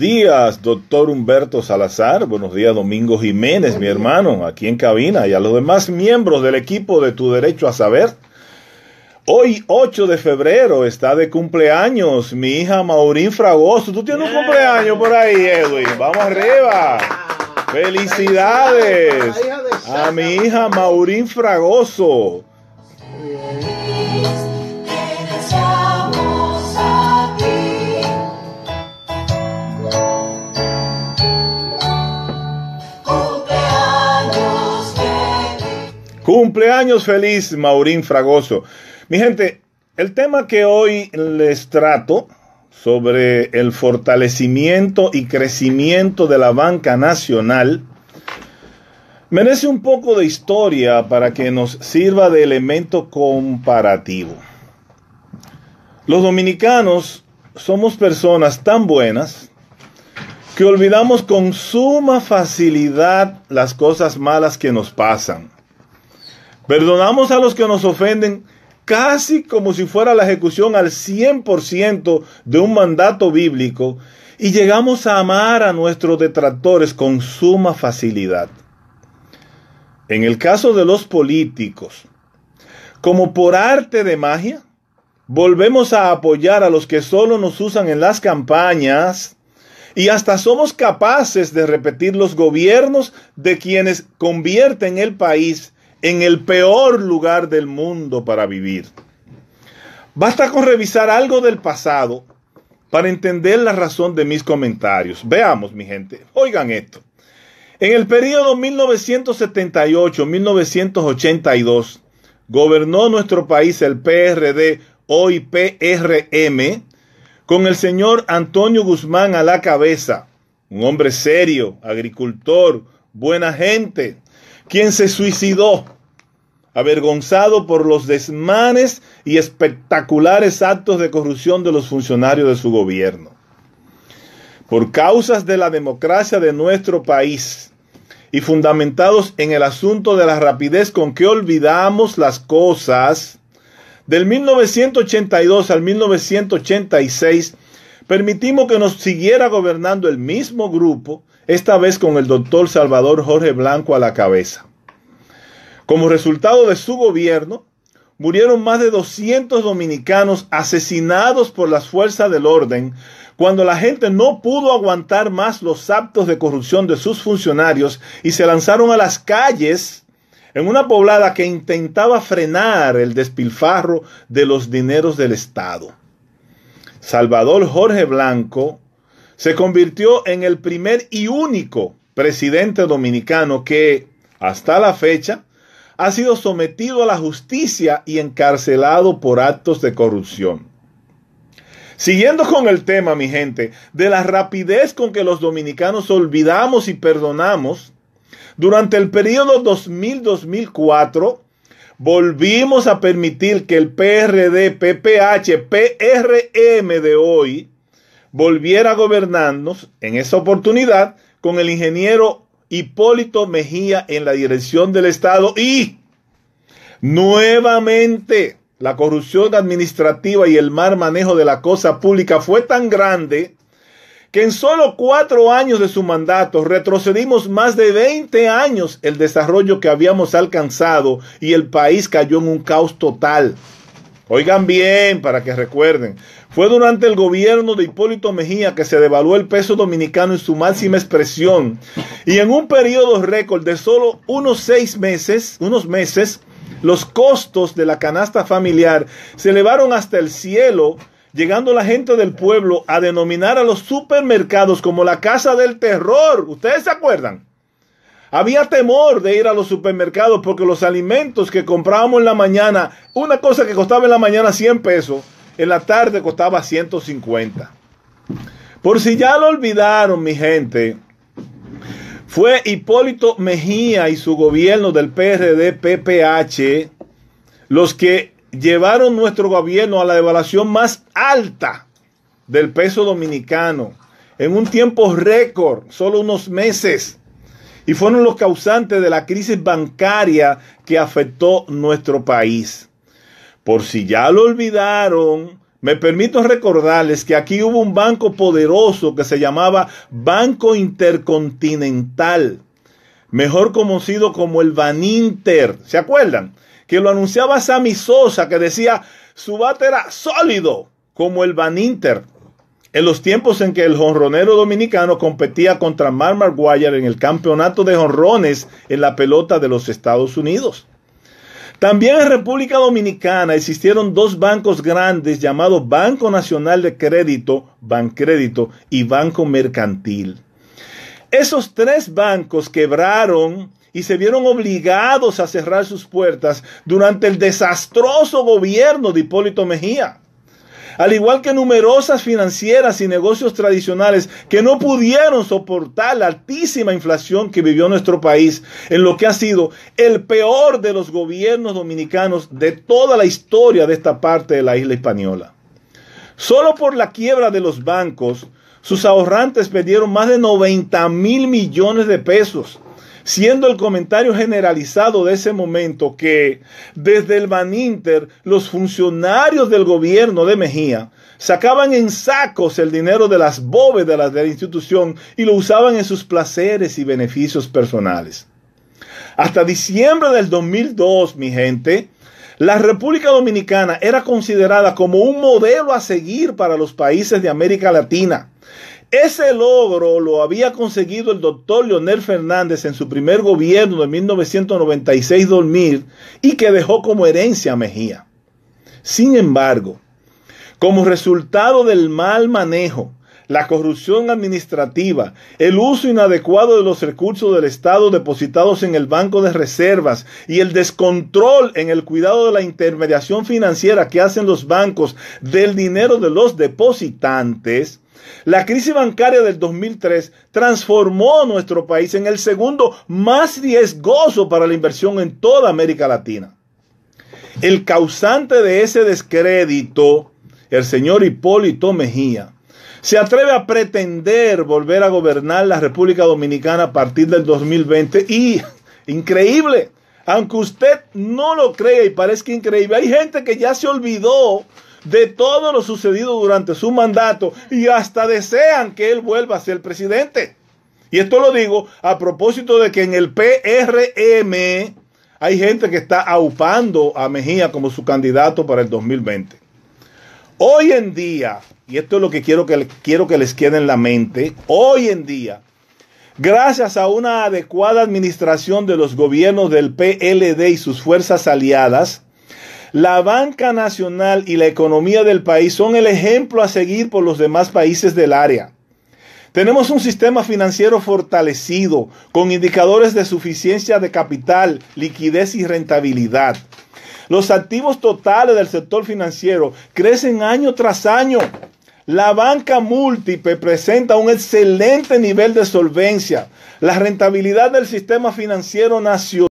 días, doctor Humberto Salazar. Buenos días, Domingo Jiménez, mi hermano, aquí en cabina, y a los demás miembros del equipo de Tu Derecho a Saber. Hoy, 8 de febrero, está de cumpleaños mi hija Maurín Fragoso. Tú tienes un cumpleaños por ahí, Edwin. Vamos arriba. Felicidades a mi hija Maurín Fragoso. cumpleaños feliz, Maurín Fragoso. Mi gente, el tema que hoy les trato sobre el fortalecimiento y crecimiento de la banca nacional merece un poco de historia para que nos sirva de elemento comparativo. Los dominicanos somos personas tan buenas que olvidamos con suma facilidad las cosas malas que nos pasan. Perdonamos a los que nos ofenden casi como si fuera la ejecución al 100% de un mandato bíblico y llegamos a amar a nuestros detractores con suma facilidad. En el caso de los políticos, como por arte de magia, volvemos a apoyar a los que solo nos usan en las campañas y hasta somos capaces de repetir los gobiernos de quienes convierten el país en el peor lugar del mundo para vivir. Basta con revisar algo del pasado para entender la razón de mis comentarios. Veamos, mi gente, oigan esto. En el periodo 1978-1982 gobernó nuestro país el PRD, hoy PRM, con el señor Antonio Guzmán a la cabeza, un hombre serio, agricultor, buena gente, quien se suicidó avergonzado por los desmanes y espectaculares actos de corrupción de los funcionarios de su gobierno. Por causas de la democracia de nuestro país y fundamentados en el asunto de la rapidez con que olvidamos las cosas, del 1982 al 1986 permitimos que nos siguiera gobernando el mismo grupo, esta vez con el doctor Salvador Jorge Blanco a la cabeza. Como resultado de su gobierno, murieron más de 200 dominicanos asesinados por las fuerzas del orden cuando la gente no pudo aguantar más los actos de corrupción de sus funcionarios y se lanzaron a las calles en una poblada que intentaba frenar el despilfarro de los dineros del Estado. Salvador Jorge Blanco se convirtió en el primer y único presidente dominicano que, hasta la fecha, ha sido sometido a la justicia y encarcelado por actos de corrupción. Siguiendo con el tema, mi gente, de la rapidez con que los dominicanos olvidamos y perdonamos, durante el periodo 2000-2004 volvimos a permitir que el PRD, PPH, PRM de hoy volviera a gobernarnos en esa oportunidad con el ingeniero Hipólito Mejía en la dirección del Estado y nuevamente la corrupción administrativa y el mal manejo de la cosa pública fue tan grande que en solo cuatro años de su mandato retrocedimos más de 20 años el desarrollo que habíamos alcanzado y el país cayó en un caos total. Oigan bien, para que recuerden, fue durante el gobierno de Hipólito Mejía que se devaluó el peso dominicano en su máxima expresión y en un periodo récord de solo unos seis meses, unos meses, los costos de la canasta familiar se elevaron hasta el cielo, llegando la gente del pueblo a denominar a los supermercados como la casa del terror. ¿Ustedes se acuerdan? Había temor de ir a los supermercados porque los alimentos que comprábamos en la mañana, una cosa que costaba en la mañana 100 pesos, en la tarde costaba 150. Por si ya lo olvidaron, mi gente, fue Hipólito Mejía y su gobierno del PRD PPH los que llevaron nuestro gobierno a la devaluación más alta del peso dominicano en un tiempo récord, solo unos meses y fueron los causantes de la crisis bancaria que afectó nuestro país. Por si ya lo olvidaron, me permito recordarles que aquí hubo un banco poderoso que se llamaba Banco Intercontinental, mejor conocido como el Baninter. ¿Se acuerdan? Que lo anunciaba Sammy Sosa, que decía, su bate era sólido como el Baninter. En los tiempos en que el jonronero dominicano competía contra Mark Wire en el campeonato de jonrones en la pelota de los Estados Unidos. También en República Dominicana existieron dos bancos grandes llamados Banco Nacional de Crédito, Bancrédito y Banco Mercantil. Esos tres bancos quebraron y se vieron obligados a cerrar sus puertas durante el desastroso gobierno de Hipólito Mejía al igual que numerosas financieras y negocios tradicionales que no pudieron soportar la altísima inflación que vivió nuestro país en lo que ha sido el peor de los gobiernos dominicanos de toda la historia de esta parte de la isla española. Solo por la quiebra de los bancos, sus ahorrantes perdieron más de 90 mil millones de pesos siendo el comentario generalizado de ese momento que desde el Baninter los funcionarios del gobierno de Mejía sacaban en sacos el dinero de las bóvedas de la institución y lo usaban en sus placeres y beneficios personales. Hasta diciembre del 2002, mi gente, la República Dominicana era considerada como un modelo a seguir para los países de América Latina. Ese logro lo había conseguido el doctor Leonel Fernández en su primer gobierno de 1996-2000 y que dejó como herencia a Mejía. Sin embargo, como resultado del mal manejo, la corrupción administrativa, el uso inadecuado de los recursos del Estado depositados en el Banco de Reservas y el descontrol en el cuidado de la intermediación financiera que hacen los bancos del dinero de los depositantes, la crisis bancaria del 2003 transformó nuestro país en el segundo más riesgoso para la inversión en toda América Latina. El causante de ese descrédito, el señor Hipólito Mejía, se atreve a pretender volver a gobernar la República Dominicana a partir del 2020 y, increíble, aunque usted no lo crea y parezca increíble, hay gente que ya se olvidó de todo lo sucedido durante su mandato y hasta desean que él vuelva a ser presidente. Y esto lo digo a propósito de que en el PRM hay gente que está aupando a Mejía como su candidato para el 2020. Hoy en día, y esto es lo que quiero que, quiero que les quede en la mente, hoy en día, gracias a una adecuada administración de los gobiernos del PLD y sus fuerzas aliadas, la banca nacional y la economía del país son el ejemplo a seguir por los demás países del área. Tenemos un sistema financiero fortalecido, con indicadores de suficiencia de capital, liquidez y rentabilidad. Los activos totales del sector financiero crecen año tras año. La banca múltiple presenta un excelente nivel de solvencia. La rentabilidad del sistema financiero nacional